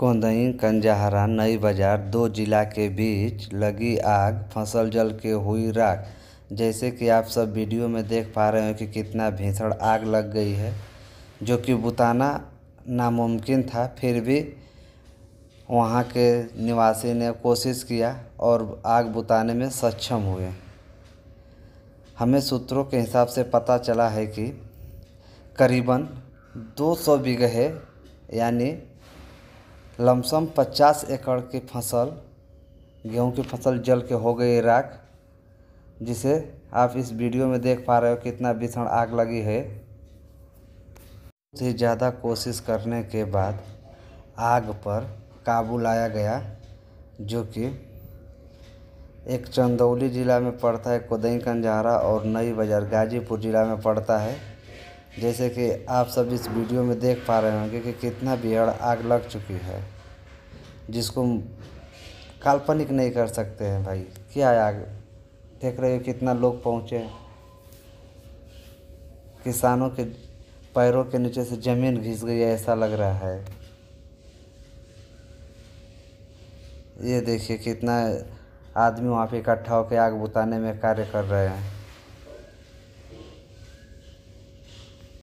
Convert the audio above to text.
कोंदई कंजहरा नई बाजार दो जिला के बीच लगी आग फसल जल के हुई राख जैसे कि आप सब वीडियो में देख पा रहे हो कि कितना भीषण आग लग गई है जो कि बुताना नामुमकिन था फिर भी वहाँ के निवासी ने कोशिश किया और आग बुताने में सक्षम हुए हमें सूत्रों के हिसाब से पता चला है कि करीबन 200 बीघे यानी लमसम पचास एकड़ की फसल गेहूं की फसल जल के हो गई राख जिसे आप इस वीडियो में देख पा रहे हो कितना भीषण आग लगी है बहुत ही ज़्यादा कोशिश करने के बाद आग पर काबू लाया गया जो कि एक चंदौली ज़िला में पड़ता है कोदई कंजारा और नई बाजार गाजीपुर ज़िला में पड़ता है जैसे कि आप सब इस वीडियो में देख पा रहे होंगे कि कितना भीड़ आग लग चुकी है जिसको काल्पनिक नहीं कर सकते हैं भाई क्या आग देख रहे हो कितना लोग पहुँचे किसानों के पैरों के नीचे से ज़मीन घिस गई है ऐसा लग रहा है ये देखिए कितना आदमी वहाँ पे इकट्ठा होकर आग बुताने में कार्य कर रहे हैं